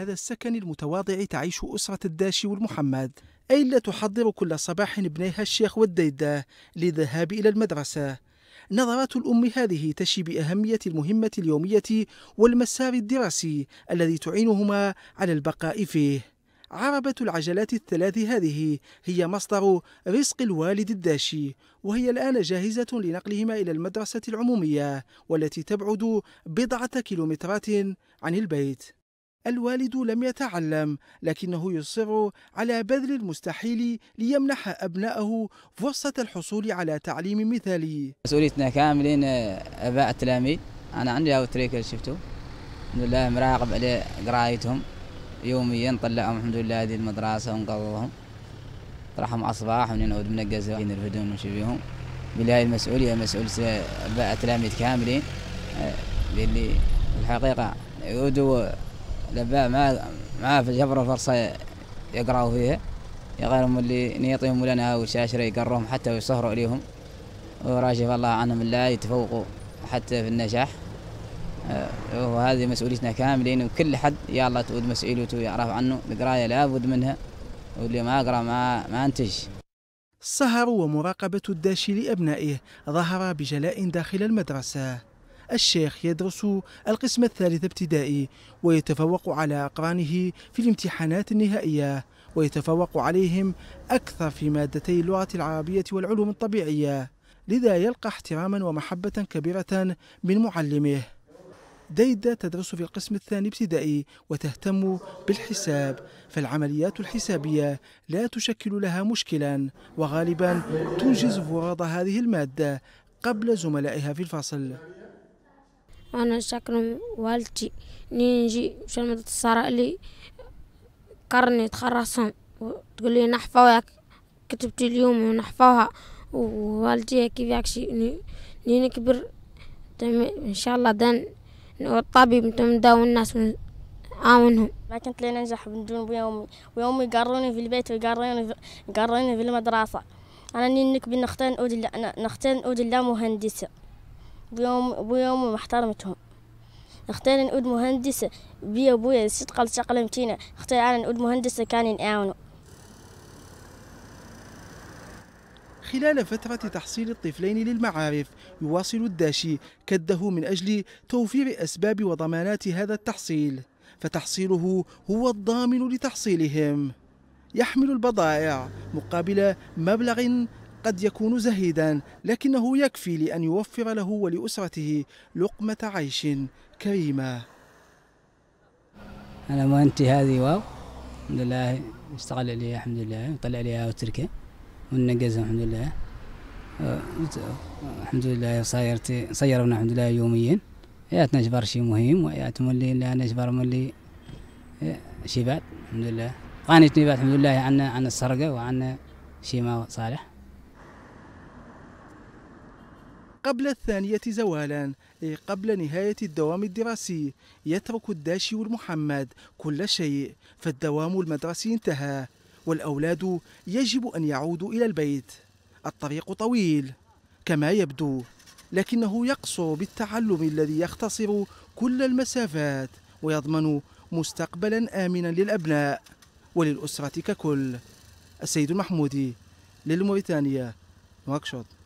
هذا السكن المتواضع تعيش أسرة الداشي والمحمد أي لا تحضر كل صباح ابنيها الشيخ والديدة للذهاب إلى المدرسة نظرات الأم هذه تشي بأهمية المهمة اليومية والمسار الدراسي الذي تعينهما على البقاء فيه عربة العجلات الثلاث هذه هي مصدر رزق الوالد الداشي وهي الآن جاهزة لنقلهما إلى المدرسة العمومية والتي تبعد بضعة كيلومترات عن البيت الوالد لم يتعلم لكنه يصر على بذل المستحيل ليمنح أبنائه فرصة الحصول على تعليم مثالي مسؤوليتنا كاملين آه، أباء التلاميذ أنا عندي أو تريك اللي شفته الحمد لله مراقب على قرايتهم يوميا طلعهم الحمد لله هذه المدرسة ونقضوهم طرحهم أصباح وننعود من القزوة ونمشي بهم بالله المسؤولية مسؤولية أباء التلاميذ كاملين اللي آه، الحقيقة يودوا الاباء ما ما في الجبر الفرصة يقرأوا فيها يغيرهم اللي نيطهم لنا وشاشرة يقرهم حتى ويسهروا عليهم وراجف الله عنهم الله يتفوقوا حتى في النجاح آه، وهذه مسؤوليتنا كاملين وكل حد يا الله تعود مسؤوليته يعرف عنه القراية لابد منها واللي ما أقرأ ما, ما أنتج السهر ومراقبة الداشي لأبنائه ظهر بجلاء داخل المدرسة الشيخ يدرس القسم الثالث ابتدائي ويتفوق على أقرانه في الامتحانات النهائية ويتفوق عليهم أكثر في مادتي اللغة العربية والعلوم الطبيعية لذا يلقى احتراما ومحبة كبيرة من معلمه ديدا تدرس في القسم الثاني ابتدائي وتهتم بالحساب فالعمليات الحسابية لا تشكل لها مشكلا وغالبا تنجز فرض هذه المادة قبل زملائها في الفصل أنا شاكر والدتي منين نجي ما لمدة لي كرني تخرصهم وتقول لي نحفظها كتبتي اليوم ونحفوها ووالدي كيف ياكشي ني نكبر إن شاء الله دان الطبيب نتمداو الناس نعاونهم ما كنت لي ننجح بدون بيومي ويومي قروني في البيت ويقروني في... في المدرسة أنا نكبر نختار نختار نختار مهندسة بيوم بيوم محترمتهم اختار نقود مهندسة بيا بويا صدقة لشقلة متينة اختار أنا نقود مهندسة كان نعاونه خلال فترة تحصيل الطفلين للمعارف يواصل الداشي كده من أجل توفير أسباب وضمانات هذا التحصيل فتحصيله هو الضامن لتحصيلهم يحمل البضائع مقابل مبلغ قد يكون زهيدا لكنه يكفي لأن يوفر له ولأسرته لقمة عيش كريمة أنا مهنتي هذه واو الحمد لله اشتغل عليها الحمد لله طلع عليها وتركها وننقزها الحمد لله الحمد لله صايرتي صيرنا الحمد لله يوميا يات نجبر شيء مهم ويات ملي لا نجبر ملي إيه، شيء بعد الحمد لله قانتني بعد الحمد لله عن عن السرقة وعن شيء ما صالح قبل الثانية زوالا أي قبل نهاية الدوام الدراسي يترك الداشي والمحمد كل شيء فالدوام المدرسي انتهى والأولاد يجب أن يعودوا إلى البيت الطريق طويل كما يبدو لكنه يقصر بالتعلم الذي يختصر كل المسافات ويضمن مستقبلا آمنا للأبناء وللأسرة ككل السيد المحمودي للموريتانيا نواكشوط